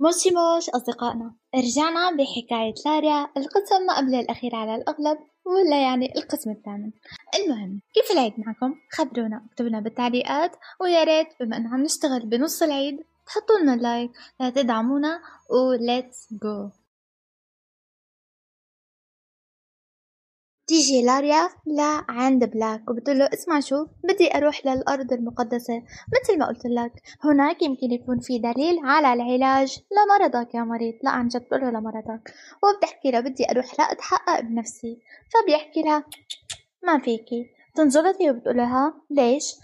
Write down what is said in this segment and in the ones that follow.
موشي موش أصدقائنا رجعنا بحكاية لاريا القسم ما قبل الأخير على الأغلب ولا يعني القسم الثامن المهم كيف العيد معكم؟ خبرونا اكتبونا بالتعليقات ويا ريت بما أنه عم نشتغل بنص العيد تحطوا لنا لايك لا تدعمونا وليتس جو تيجي لاريا لا عند بلاك وبتقول له اسمع شو بدي أروح للأرض المقدسة مثل ما قلت لك هناك يمكن يكون في دليل على العلاج لمرضك يا مريض لا عن جد بقول له لمرضك وبتحكي له بدي أروح لا اتحقق بنفسي فبيحكي لها ما فيكي بتنزلطي وبتقول لها ليش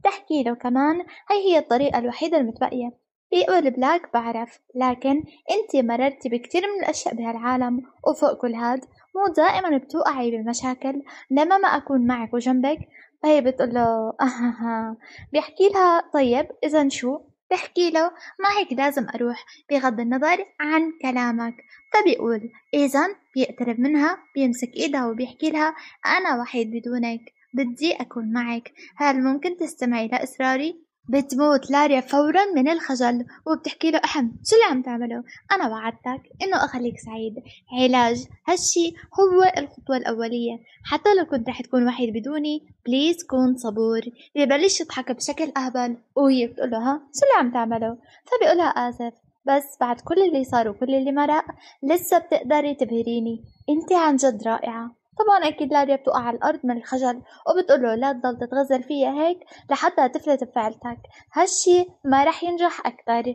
بتحكي له كمان هي هي الطريقة الوحيدة المتبقية بيقول بلاك بعرف لكن انت مررتي بكتير من الاشياء بهالعالم وفوق كل هاد مو دائما بتوقعي بالمشاكل لما ما أكون معك وجنبك فهي بتقول له آه بيحكي لها طيب إذا شو بحكي له ما هيك لازم أروح بغض النظر عن كلامك فبيقول إذا بيقترب منها بيمسك إيدها وبيحكي لها أنا وحيد بدونك بدي أكون معك هل ممكن تستمعي لإصراري؟ بتموت لاريا فورا من الخجل وبتحكي له أحم شو اللي عم تعمله أنا وعدتك إنه أخليك سعيد علاج هالشي هو الخطوة الأولية حتى لو كنت رح تكون وحيد بدوني بليز كون صبور ببلش يضحك بشكل أهبل وهي بتقول له ها شو اللي عم تعمله فبيقولها آسف بس بعد كل اللي صار وكل اللي مرق لسه بتقدري تبهريني انت عن جد رائعة طبعا أكيد لاريا بتقع على الأرض من الخجل له لا تضل تتغزل فيها هيك لحتى تفلت بفعلتك هالشي ما رح ينجح أكتر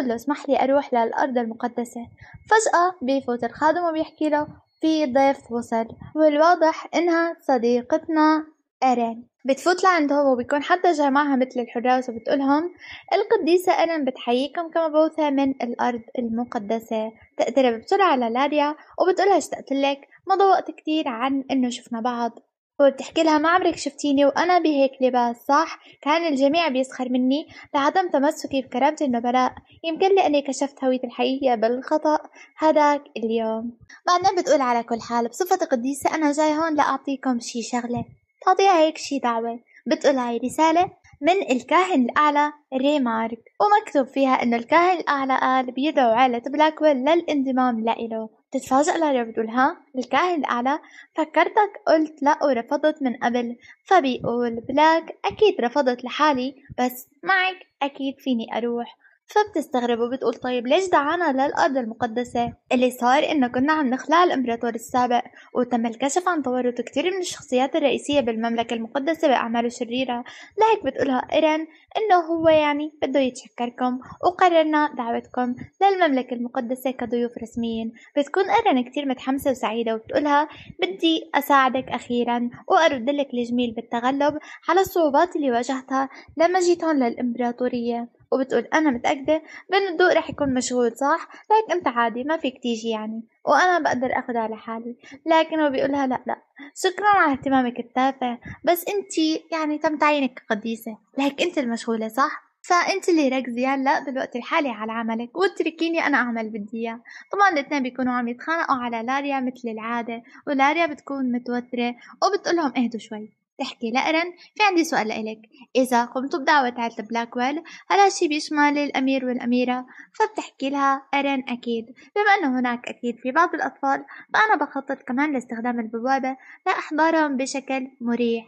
له اسمح لي أروح للأرض المقدسة فجأة بيفوت الخادم وبيحكي له في ضيف وصل والواضح إنها صديقتنا أرن بتفوت لعندهم وبيكون حدا جمعها مثل الحراس وبتقولهم القديسة أرن بتحييكم كمبعوثة من الأرض المقدسة تقترب بسرعة للاريا وبتقولها اشتقت لك مضى وقت كتير عن إنه شفنا بعض وبتحكي لها ما عمرك شفتيني وأنا بهيك لباس صح؟ كان الجميع بيسخر مني لعدم تمسكي بكرامة النبلاء يمكن لأني كشفت هويتي الحقيقية بالخطأ هداك اليوم بعدين بتقول على كل حال بصفتي قديسة أنا جاي هون لأعطيكم شي شغلة قضية هيك شي دعوة هاي رسالة من الكاهن الأعلى ريمارك ومكتوب فيها إنه الكاهن الأعلى قال بيدعو عائلة بلاكويل للانضمام لإله بتتفاجئ لاري بتقول ها الكاهن الأعلى فكرتك قلت لا ورفضت من قبل فبيقول بلاك أكيد رفضت لحالي بس معك أكيد فيني أروح فبتستغرب وبتقول طيب ليش دعانا للأرض المقدسة؟ اللي صار إنه كنا عم نخلع الإمبراطور السابق وتم الكشف عن تورط كتير من الشخصيات الرئيسية بالمملكة المقدسة بأعماله الشريرة لهيك بتقولها إيرين إنه هو يعني بده يتشكركم وقررنا دعوتكم للمملكة المقدسة كضيوف رسميين بتكون إيرين كتير متحمسة وسعيدة وبتقولها بدي أساعدك أخيرا وأرد لك الجميل بالتغلب على الصعوبات اللي واجهتها لما جيت هون للإمبراطورية وبتقول أنا متأكدة بأن الضوء رح يكون مشغول صح؟ لكن أنت عادي ما فيك تيجي يعني وأنا بقدر أخدها على حالي لكن هو بيقولها لا لا شكرا على اهتمامك التافه بس أنت يعني تم تعيينك قديسة لكن أنت المشغولة صح؟ فانت اللي ركزي هلا بالوقت الحالي على عملك واتركيني انا اعمل بدي اياه طبعا الاثنين بيكونوا عم يتخانقوا على لاريا مثل العاده ولاريا بتكون متوتره وبتقول لهم اهدوا شوي تحكي لأرن في عندي سؤال لإلك إذا قمت بدعوة عائلة بلاكويل هل هالشي بيشمل الأمير والأميرة؟ فبتحكي لها أرن أكيد بما أنه هناك أكيد في بعض الأطفال فأنا بخطط كمان لاستخدام البوابة لأحضارهم بشكل مريح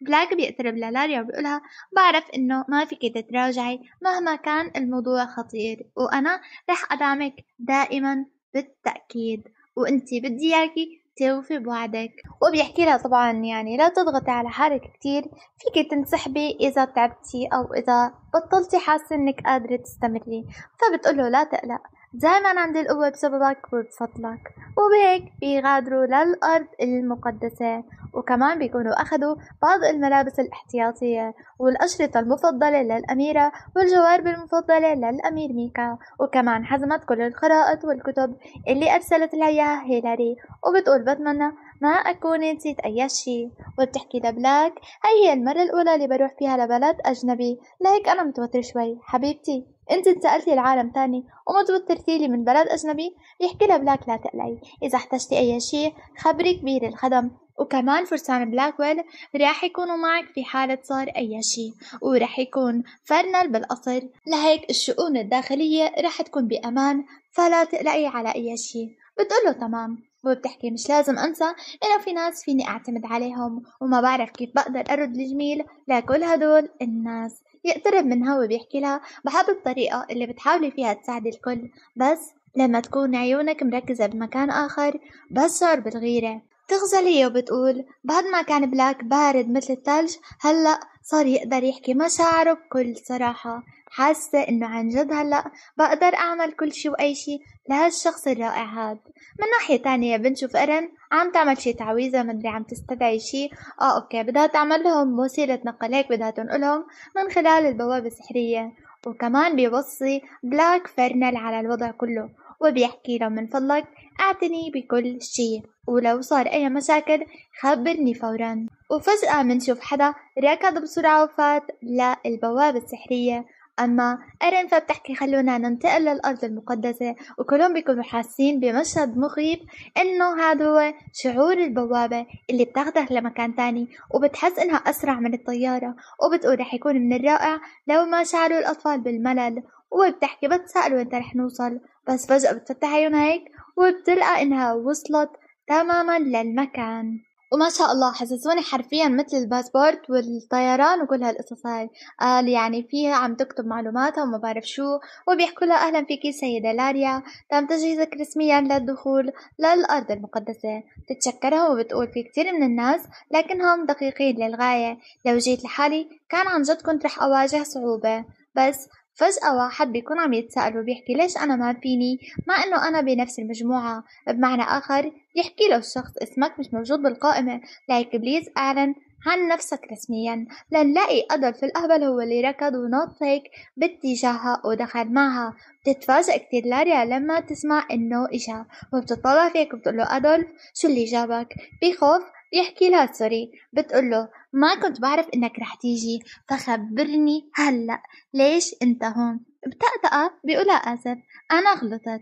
بلاك بيقترب للاريا وبيقولها بعرف انه ما فيك تتراجعي مهما كان الموضوع خطير وانا رح ادعمك دائما بالتأكيد وانتي بدي اياكي توفي بوعدك وبيحكي لها طبعا يعني لا تضغطي على حالك كتير فيك تنسحبي إذا تعبتي أو إذا بطلتي حاسة إنك قادرة تستمري فبتقول له لا تقلق دايما عند القوة بسببك وبفضلك وبهيك بيغادروا للأرض المقدسة وكمان بيكونوا أخذوا بعض الملابس الاحتياطية والأشرطة المفضلة للأميرة والجوارب المفضلة للأمير ميكا وكمان حزمت كل الخرائط والكتب اللي أرسلت لها هيلاري وبتقول بتمنى ما أكون نسيت أي شي وبتحكي لبلاك هاي هي المرة الأولى اللي بروح فيها لبلد أجنبي لهيك أنا متوتر شوي حبيبتي انت انتقلتي لعالم تاني ومتوترتي لي من بلد أجنبي يحكي لبلاك لا تقلقي إذا احتجتي أي شي خبري كبير الخدم وكمان فرسان بلاكويل راح يكونوا معك في حالة صار أي شيء وراح يكون فرنل بالقصر لهيك الشؤون الداخلية راح تكون بأمان فلا تقلقي على أي شيء له تمام وبتحكي مش لازم أنسى إنه في ناس فيني أعتمد عليهم وما بعرف كيف بقدر أرد الجميل لكل هدول الناس يقترب منها وبيحكي لها بحب الطريقة اللي بتحاولي فيها تساعدي الكل بس لما تكون عيونك مركزة بمكان آخر بشعر بالغيرة تغزلية وبتقول بعد ما كان بلاك بارد مثل الثلج هلأ صار يقدر يحكي مشاعره بكل صراحة حاسة إنه عن جد هلأ بقدر أعمل كل شي وأي شي لهالشخص الرائع هاد من ناحية تانية بنشوف إرن عم تعمل شي تعويذة مدري عم تستدعي شي آه أوكي بدها تعمل لهم وسيلة نقل هيك بدها تنقلهم من خلال البوابة السحرية وكمان بيوصي بلاك فرنل على الوضع كله وبيحكي له من فضلك أعتني بكل شي ولو صار أي مشاكل خبرني فورا وفجأة منشوف حدا ركض بسرعة وفات للبوابة السحرية أما أرنفا بتحكي خلونا ننتقل للأرض المقدسة وكلهم بيكونوا حاسين بمشهد مخيف إنه هذا هو شعور البوابة اللي بتاخدك لمكان تاني وبتحس إنها أسرع من الطيارة وبتقول رح يكون من الرائع لو ما شعروا الأطفال بالملل وبتحكي بتسألوا أنت رح نوصل بس فجأة بتفتح عيونها هيك وبتلقى إنها وصلت تماما للمكان وما شاء الله حسسوني حرفيا مثل الباسبورت والطيران وكل هالقصص هاي قال يعني فيها عم تكتب معلوماتها وما بعرف شو وبيحكوا لها أهلا فيكي سيدة لاريا تم تجهيزك رسميا للدخول للأرض المقدسة بتتشكرها وبتقول في كتير من الناس لكنهم دقيقين للغاية لو جيت لحالي كان عن جد كنت رح أواجه صعوبة بس فجأة واحد بيكون عم يتسأل وبيحكي ليش أنا ما فيني مع إنه أنا بنفس المجموعة بمعنى آخر بيحكي له الشخص اسمك مش موجود بالقائمة لايك بليز أعلن عن نفسك رسميا لنلاقي في الأهبل هو اللي ركض ونط هيك باتجاهها ودخل معها بتتفاجئ كتير لاريا لما تسمع إنه إجا وبتطلع فيك وبتقول له أدل شو اللي جابك بخوف يحكي لها سوري بتقول له ما كنت بعرف انك رح تيجي فخبرني هلا ليش انت هون بتأتأة بيقولها اسف انا غلطت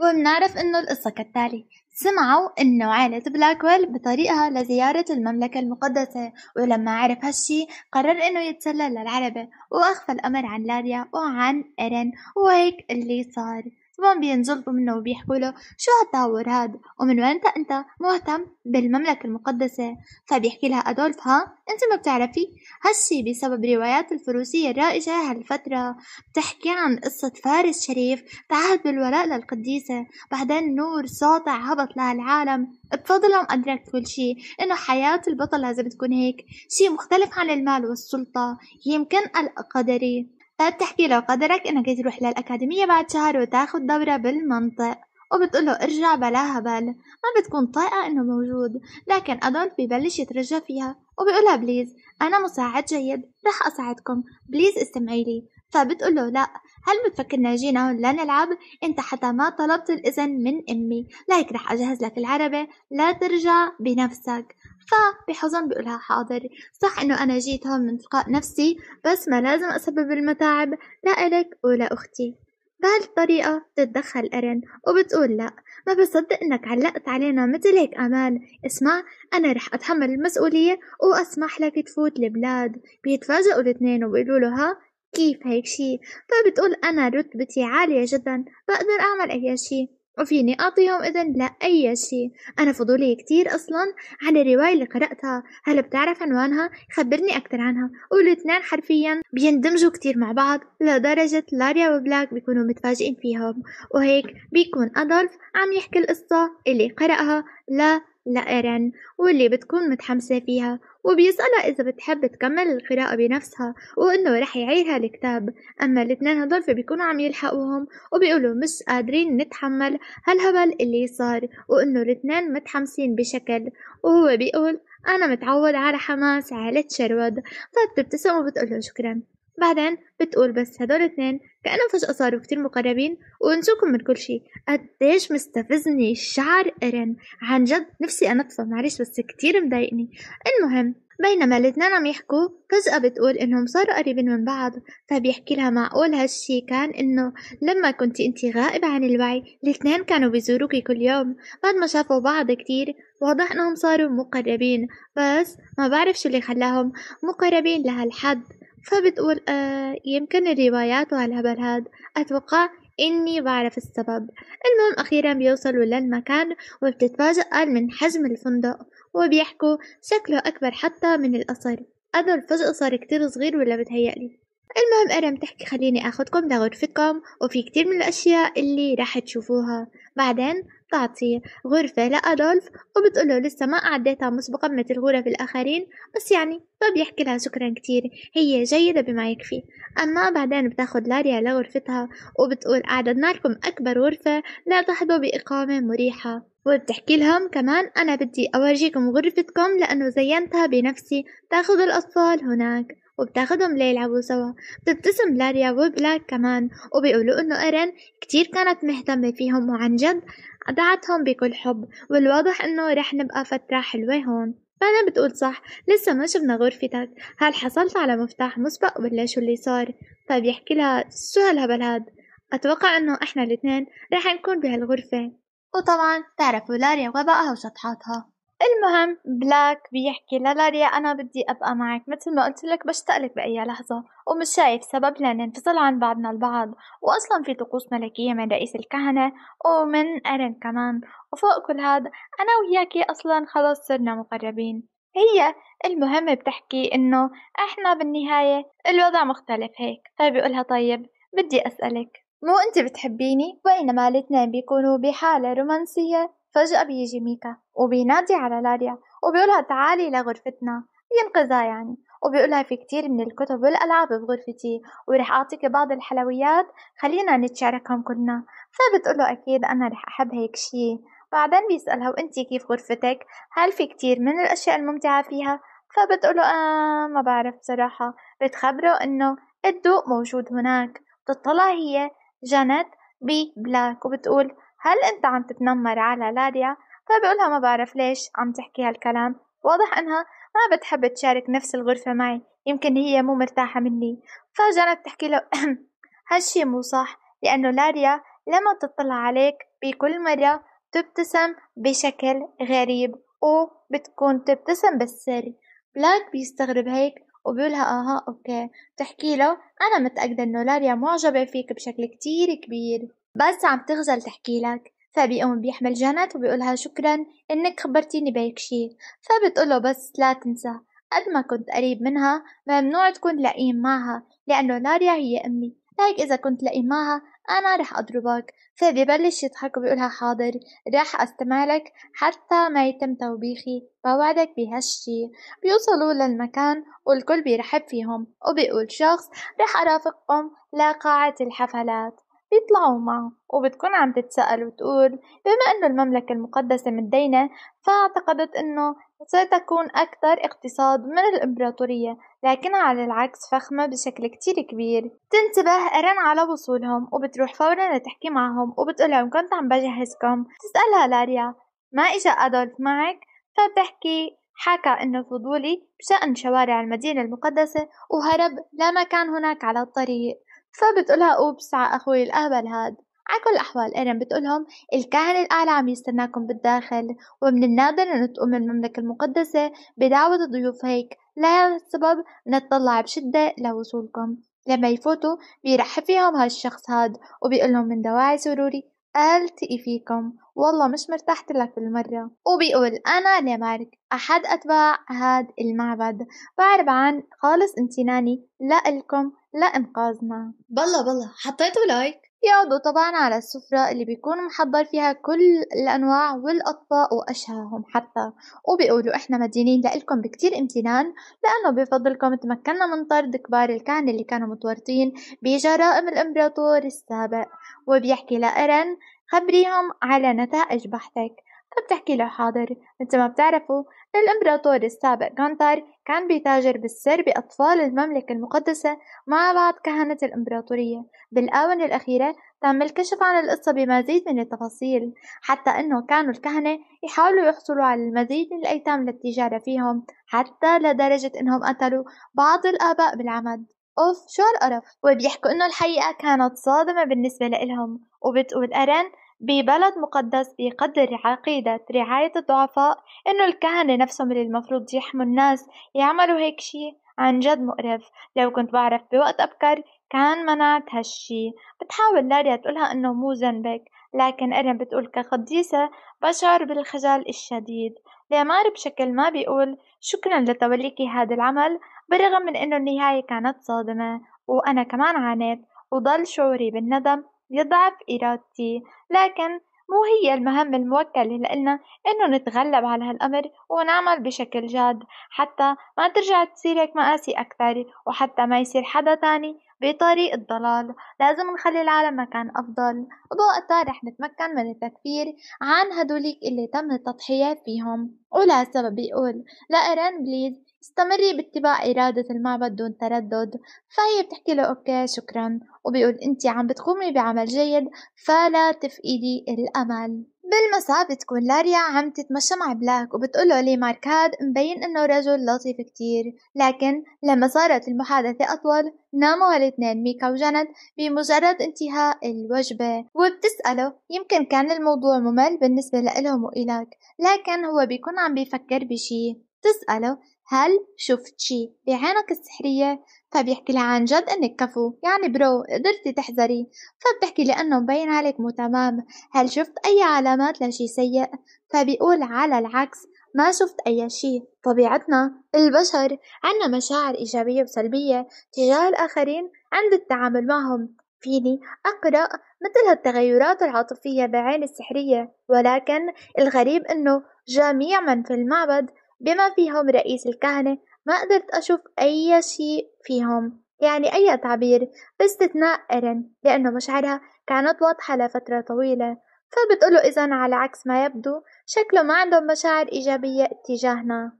وبنعرف انه القصة كالتالي سمعوا انه عائلة بلاكويل بطريقها لزيارة المملكة المقدسة ولما عرف هالشي قرر انه يتسلل للعربة واخفى الامر عن لاريا وعن ايرين وهيك اللي صار وهم بينزلطوا منه وبيحكوا له شو هالتهور هاد ومن وين انت مهتم بالمملكة المقدسة فبيحكي لها أدولف ها انت ما بتعرفي هالشي بسبب روايات الفروسية الرائجة هالفترة بتحكي عن قصة فارس شريف تعهد بالولاء للقديسة بعدين نور ساطع هبط لهالعالم بفضلهم أدركت كل شي إنه حياة البطل لازم تكون هيك شي مختلف عن المال والسلطة يمكن القدري فبتحكي طيب، له قدرك انك تروح للأكاديمية بعد شهر وتاخد دورة بالمنطق وبتقول له ارجع بلا هبل ما بتكون طايقة انه موجود لكن ادولف ببلش يترجى فيها وبيقولها بليز انا مساعد جيد رح اساعدكم بليز استمعي لي فبتقول له لا هل بتفكر جينا لنلعب انت حتى ما طلبت الاذن من امي لهيك رح اجهز لك العربة لا ترجع بنفسك فبحزن بقولها حاضر صح انه انا جيت هون من تلقاء نفسي بس ما لازم اسبب المتاعب لا الك ولا اختي بهالطريقة بتتدخل أرن وبتقول لا ما بصدق إنك علقت علينا مثل هيك أمان اسمع أنا رح أتحمل المسؤولية وأسمح لك تفوت البلاد بيتفاجئوا الاثنين وبيقولوا لها كيف هيك شي فبتقول أنا رتبتي عالية جدا بقدر أعمل أي شي وفيني أعطيهم إذن لا شيء أنا فضولي كتير أصلا على الرواية اللي قرأتها هل بتعرف عنوانها؟ خبرني أكتر عنها والاثنين حرفيا بيندمجوا كتير مع بعض لدرجة لاريا وبلاك بيكونوا متفاجئين فيهم وهيك بيكون أدولف عم يحكي القصة اللي قرأها لا لإيرين واللي بتكون متحمسة فيها وبيسألها إذا بتحب تكمل القراءة بنفسها وإنه رح يعيرها الكتاب أما الاتنين هدول فبيكونوا عم يلحقوهم وبيقولوا مش قادرين نتحمل هالهبل اللي صار وإنه الاتنين متحمسين بشكل وهو بيقول أنا متعود على حماس عائلة شرود فبتبتسم طيب وبتقوله شكرا بعدين بتقول بس هدول اثنين كأنهم فجأة صاروا كتير مقربين وانسوكم من كل شي قديش مستفزني شعر إيرين عن جد نفسي أنطفى معلش بس كتير مضايقني المهم بينما الاتنين عم يحكوا فجأة بتقول إنهم صاروا قريبين من بعض فبيحكي لها معقول هالشي كان إنه لما كنت أنت غائبة عن الوعي الاتنين كانوا بيزوروكي كل يوم بعد ما شافوا بعض كتير واضح إنهم صاروا مقربين بس ما بعرف شو اللي خلاهم مقربين لهالحد فبتقول آه يمكن الروايات وعلى هاد أتوقع إني بعرف السبب المهم أخيرا بيوصلوا للمكان وبتتفاجأ من حجم الفندق وبيحكوا شكله أكبر حتى من القصر أنا الفجأة صار كتير صغير ولا بتهيألي المهم أنا تحكي خليني أخدكم لغرفتكم وفي كتير من الأشياء اللي راح تشوفوها بعدين تعطي غرفة لأدولف وبتقوله لسه ما عديتها مسبقا مثل غرف الآخرين بس يعني ما بيحكي لها شكرا كتير هي جيدة بما يكفي أما بعدين بتاخد لاريا لغرفتها وبتقول أعددنا لكم أكبر غرفة لا تحظوا بإقامة مريحة وبتحكي لهم كمان أنا بدي أورجيكم غرفتكم لأنه زينتها بنفسي تاخد الأطفال هناك وبتاخدهم ليلعبوا سوا بتبتسم لاريا وبلاك كمان وبيقولوا إنه إيرين كتير كانت مهتمة فيهم وعن جد دعتهم بكل حب والواضح إنه رح نبقى فترة حلوة هون فأنا بتقول صح لسه ما شفنا غرفتك هل حصلت على مفتاح مسبق ولا شو اللي صار فبيحكي طيب لها شو هالهبل هاد أتوقع إنه إحنا الاتنين رح نكون بهالغرفة وطبعا تعرفوا لاريا وبقها وشطحاتها المهم بلاك بيحكي للاريا أنا بدي أبقى معك مثل ما قلت لك لك بأي لحظة ومش شايف سبب لننفصل عن بعضنا البعض وأصلا في طقوس ملكية من رئيس الكهنة ومن أرن كمان وفوق كل هذا أنا وياكي أصلا خلاص صرنا مقربين هي المهم بتحكي إنه إحنا بالنهاية الوضع مختلف هيك فبيقولها طيب بدي أسألك مو أنت بتحبيني بينما الاثنين بيكونوا بحالة رومانسية فجأة بيجي ميكا وبينادي على لاريا وبيقولها تعالي لغرفتنا ينقذها يعني وبيقولها في كتير من الكتب والألعاب بغرفتي ورح أعطيك بعض الحلويات خلينا نتشاركهم كلنا فبتقوله أكيد أنا رح أحب هيك شي بعدين بيسألها وأنتي كيف غرفتك هل في كتير من الأشياء الممتعة فيها فبتقوله آه ما بعرف صراحة بتخبره إنه الضوء موجود هناك بتطلع هي جانت بي بلاك وبتقول هل أنت عم تتنمر على لاديا؟ فبقولها ما بعرف ليش عم تحكي هالكلام واضح أنها ما بتحب تشارك نفس الغرفة معي يمكن هي مو مرتاحة مني فجانا بتحكي له هالشي مو صح لأنه لاريا لما تطلع عليك بكل مرة تبتسم بشكل غريب وبتكون تبتسم بالسر بلاك بيستغرب هيك وبيقولها اها اوكي بتحكي له انا متأكدة انه لاريا معجبة فيك بشكل كتير كبير بس عم تغزل لك فبيقوم بيحمل جنت وبيقولها شكرا انك خبرتيني بهيك شي فبتقوله بس لا تنسى قد ما كنت قريب منها ممنوع تكون لئيم معها لأنه لاريا هي أمي هيك إذا كنت لئيم معها أنا رح أضربك فبيبلش يضحك وبيقولها حاضر رح أستمع لك حتى ما يتم توبيخي بوعدك بهالشي بيوصلوا للمكان والكل بيرحب فيهم وبيقول شخص رح أرافقكم لقاعة الحفلات بيطلعوا معه وبتكون عم تتسأل وتقول بما أنه المملكة المقدسة متدينة فاعتقدت أنه ستكون أكثر اقتصاد من الإمبراطورية لكنها على العكس فخمة بشكل كتير كبير تنتبه أرن على وصولهم وبتروح فورا لتحكي معهم وبتقولهم كنت عم بجهزكم تسألها لاريا ما إجا أدولف معك فبتحكي حكى أنه فضولي بشأن شوارع المدينة المقدسة وهرب لما كان هناك على الطريق فبتقولها أوبس ع أخوي الأهبل هاد على كل الأحوال إيرين بتقولهم الكاهن الأعلى عم يستناكم بالداخل ومن النادر أن تقوم المملكة المقدسة بدعوة ضيوف هيك لهذا السبب نتطلع بشدة لوصولكم لما يفوتوا بيرحب فيهم هالشخص هاد وبيقول لهم من دواعي سروري التقي فيكم والله مش مرتحت لك بالمرة وبيقول أنا لمارك أحد أتباع هاد المعبد بعرف عن خالص امتناني لألكم لإنقاذنا بالله بالله حطيتوا لايك بيقعدوا طبعا على السفرة اللي بيكون محضر فيها كل الأنواع والأطباق وأشهاهم حتى وبيقولوا إحنا مدينين لإلكم بكتير امتنان لأنه بفضلكم تمكنا من طرد كبار الكهنة اللي كانوا متورطين بجرائم الإمبراطور السابق وبيحكي لإيرن خبريهم على نتائج بحثك فبتحكي له حاضر انت ما بتعرفوا الإمبراطور السابق غانتار كان بيتاجر بالسر بأطفال المملكة المقدسة مع بعض كهنة الإمبراطورية بالآونة الأخيرة تم الكشف عن القصة بمزيد من التفاصيل حتى أنه كانوا الكهنة يحاولوا يحصلوا على المزيد من الأيتام للتجارة فيهم حتى لدرجة أنهم قتلوا بعض الآباء بالعمد أوف شو القرف وبيحكوا إنه الحقيقة كانت صادمة بالنسبة لإلهم وبتقول أرن ببلد مقدس بقدر عقيدة رعاية الضعفاء إنه الكهنة نفسهم اللي المفروض يحموا الناس يعملوا هيك شي عن جد مقرف لو كنت بعرف بوقت أبكر كان منعت هالشي بتحاول لاريا تقولها إنه مو ذنبك لكن إرم بتقول كقديسة بشعر بالخجل الشديد ليمار بشكل ما بيقول شكرا لتوليكي هذا العمل بالرغم من إنه النهاية كانت صادمة وأنا كمان عانيت وضل شعوري بالندم يضعف إرادتي لكن مو هي المهمة الموكلة لإلنا إنه نتغلب على هالأمر ونعمل بشكل جاد حتى ما ترجع تصير هيك مآسي أكثر وحتى ما يصير حدا تاني بطريق الضلال لازم نخلي العالم مكان أفضل وبوقتها رح نتمكن من التكفير عن هدوليك اللي تم التضحية فيهم ولا سبب يقول لا إيران بليز استمري باتباع إرادة المعبد دون تردد فهي بتحكي له أوكي شكرا وبيقول أنت عم بتقومي بعمل جيد فلا تفقدي الأمل بالمساء بتكون لاريا عم تتمشى مع بلاك وبتقول له لي ماركاد مبين انه رجل لطيف كتير لكن لما صارت المحادثة أطول ناموا هالاثنين ميكا وجند بمجرد انتهاء الوجبة وبتسأله يمكن كان الموضوع ممل بالنسبة لإلهم وإلك لكن هو بيكون عم بيفكر بشي تسأله هل شفت شي بعينك السحرية؟ فبيحكي لها عن جد انك كفو يعني برو قدرتي تحذري فبتحكي لانه مبين عليك مو تمام هل شفت اي علامات لشي سيء؟ فبيقول على العكس ما شفت أي شيء طبيعتنا البشر عنا مشاعر إيجابية وسلبية تجاه الآخرين عند التعامل معهم فيني أقرأ مثل هالتغيرات العاطفية بعين السحرية ولكن الغريب أنه جميع من في المعبد بما فيهم رئيس الكهنة ما قدرت أشوف أي شيء فيهم يعني أي تعبير باستثناء إيرين لأنه مشاعرها كانت واضحة لفترة طويلة فبتقوله إذا على عكس ما يبدو شكله ما عندهم مشاعر إيجابية اتجاهنا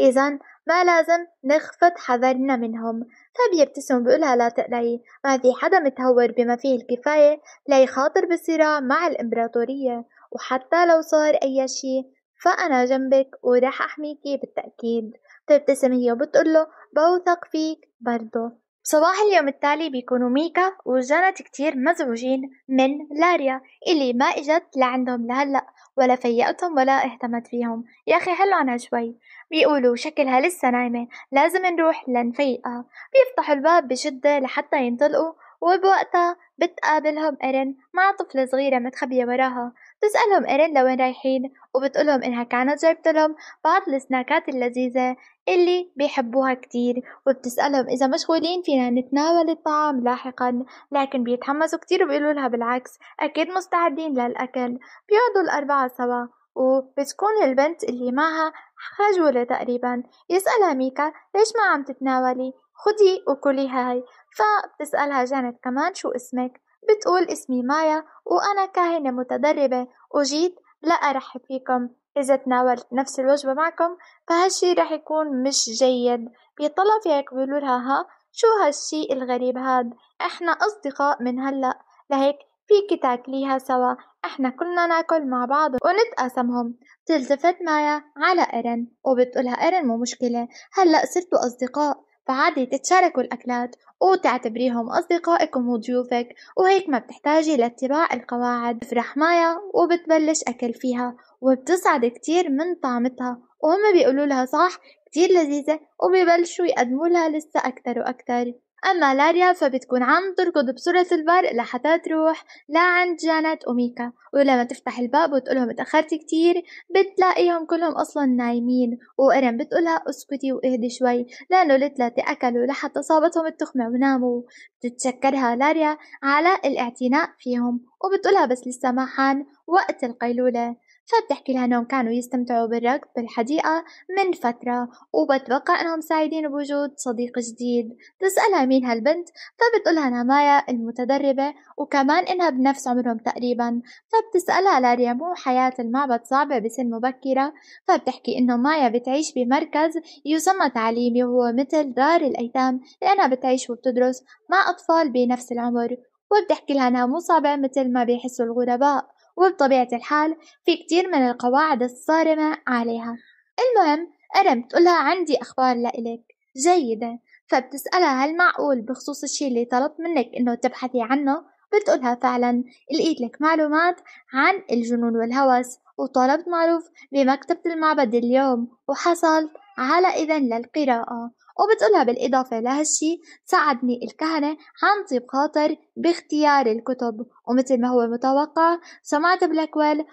إذا ما لازم نخفض حذرنا منهم فبيبتسم بقولها لا تقلقي ما في حدا متهور بما فيه الكفاية ليخاطر بالصراع مع الإمبراطورية وحتى لو صار أي شيء فأنا جنبك وراح أحميكي بالتأكيد بتبتسم طيب هي وبتقول له بوثق فيك برضه صباح اليوم التالي بيكونوا ميكا وجانت كتير مزعوجين من لاريا اللي ما اجت لعندهم لهلأ ولا فيقتهم ولا اهتمت فيهم يا أخي هلوا عنها شوي بيقولوا شكلها لسه نايمة لازم نروح لنفيقها بيفتحوا الباب بشدة لحتى ينطلقوا وبوقتها بتقابلهم إيرين مع طفلة صغيرة متخبية وراها بتسألهم إيرين لوين رايحين وبتقولهم إنها كانت جربت لهم بعض السناكات اللذيذة اللي بيحبوها كتير وبتسألهم إذا مشغولين فينا نتناول الطعام لاحقا لكن بيتحمسوا كتير وبيقولوا لها بالعكس أكيد مستعدين للأكل بيقعدوا الأربعة سوا وبتكون البنت اللي معها خجولة تقريبا يسألها ميكا ليش ما عم تتناولي خدي وكلي هاي فبتسألها جانت كمان شو اسمك بتقول اسمي مايا وأنا كاهنة متدربة وجيت لأرحب فيكم إذا تناولت نفس الوجبة معكم فهالشي رح يكون مش جيد بيطلع فيها يقولوا لها ها شو هالشي الغريب هاد احنا أصدقاء من هلأ لهيك فيكي تاكليها سوا احنا كلنا ناكل مع بعض ونتقاسمهم تلتفت مايا على إرن وبتقولها إرن مو مشكلة هلأ صرتوا أصدقاء فعادي تتشاركوا الأكلات وتعتبريهم أصدقائكم وضيوفك وهيك ما بتحتاجي لاتباع القواعد بتفرح مايا وبتبلش أكل فيها وبتسعد كتير من طعمتها وهم بيقولوا لها صح كتير لذيذة وبيبلشوا يقدموا لها لسه أكتر وأكتر أما لاريا فبتكون عم تركض بسرعة البار لحتى تروح لعند جانت وميكا ولما تفتح الباب وتقولهم اتأخرت كتير بتلاقيهم كلهم أصلا نايمين وإرم بتقولها اسكتي واهدي شوي لأنه الثلاثة أكلوا لحتى صابتهم التخمة وناموا بتتشكرها لاريا على الاعتناء فيهم وبتقولها بس لسه ما حان وقت القيلولة فبتحكي تحكي لها انهم كانوا يستمتعوا بالركض بالحديقة من فترة وبتوقع انهم سعيدين بوجود صديق جديد تسألها مين هالبنت فبتقولها طيب مايا المتدربة وكمان انها بنفس عمرهم تقريبا فبتسألها طيب لاريا مو حياة المعبد صعبة بسن مبكرة فبتحكي طيب انه مايا بتعيش بمركز يسمى تعليمي وهو مثل دار الايتام لانها بتعيش وبتدرس مع اطفال بنفس العمر وبتحكي لها انها مو صعبة مثل ما بيحسوا الغرباء وبطبيعة الحال في كتير من القواعد الصارمة عليها المهم أنا بتقولها عندي أخبار لإلك جيدة فبتسألها هل معقول بخصوص الشي اللي طلبت منك إنه تبحثي عنه بتقولها فعلا لقيت لك معلومات عن الجنون والهوس وطلبت معروف بمكتبة المعبد اليوم وحصلت على إذن للقراءة وبتقولها بالإضافة لهالشي ساعدني الكهنة عن طيب خاطر باختيار الكتب ومثل ما هو متوقع سمعت بلاكويل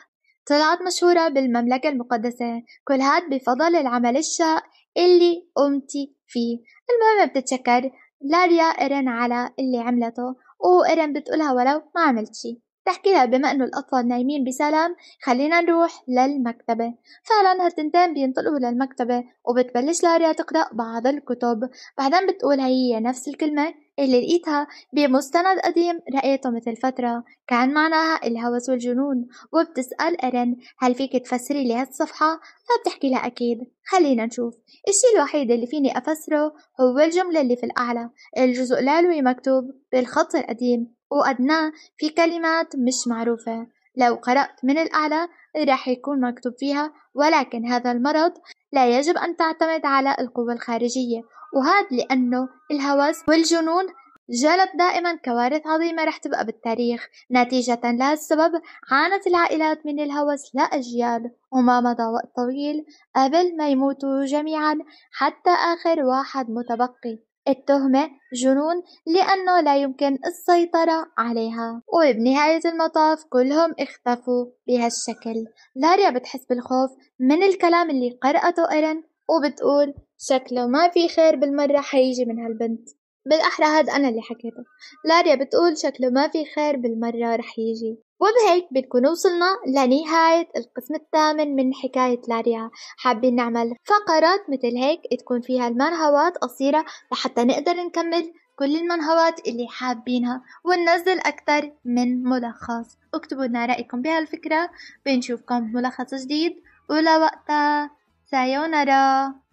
طلعت مشهورة بالمملكة المقدسة كل هاد بفضل العمل الشاق اللي قمتي فيه المهم بتتشكر لاريا إيرين على اللي عملته وإيرين بتقولها ولو ما عملت شي تحكي لها بما إنه الأطفال نايمين بسلام خلينا نروح للمكتبة فعلا هالتنتين بينطلقوا للمكتبة وبتبلش لاريا تقرأ بعض الكتب بعدين بتقول هي نفس الكلمة اللي لقيتها بمستند قديم رأيته مثل فترة كان معناها الهوس والجنون وبتسأل أرن هل فيك تفسري لي هالصفحة؟ فبتحكي لها أكيد خلينا نشوف الشي الوحيد اللي فيني أفسره هو الجملة اللي في الأعلى الجزء العلوي مكتوب بالخط القديم وأدناه في كلمات مش معروفة لو قرأت من الأعلى راح يكون مكتوب فيها ولكن هذا المرض لا يجب أن تعتمد على القوة الخارجية وهذا لأنه الهوس والجنون جلب دائما كوارث عظيمة رح تبقى بالتاريخ نتيجة لها السبب عانت العائلات من الهوس لأجيال وما مضى وقت طويل قبل ما يموتوا جميعا حتى آخر واحد متبقي التهمة جنون لأنه لا يمكن السيطرة عليها وبنهاية المطاف كلهم اختفوا بهالشكل لاريا بتحس بالخوف من الكلام اللي قرأته إيرن وبتقول شكله ما في خير بالمرة حيجي من هالبنت بالأحرى هاد أنا اللي حكيته لاريا بتقول شكله ما في خير بالمرة رح يجي وبهيك بنكون وصلنا لنهاية القسم الثامن من حكاية لاريا حابين نعمل فقرات مثل هيك تكون فيها المنهوات قصيرة لحتى نقدر نكمل كل المنهوات اللي حابينها وننزل أكثر من ملخص اكتبوا لنا رأيكم بهالفكرة بنشوفكم ملخص جديد ولوقتها سايونارا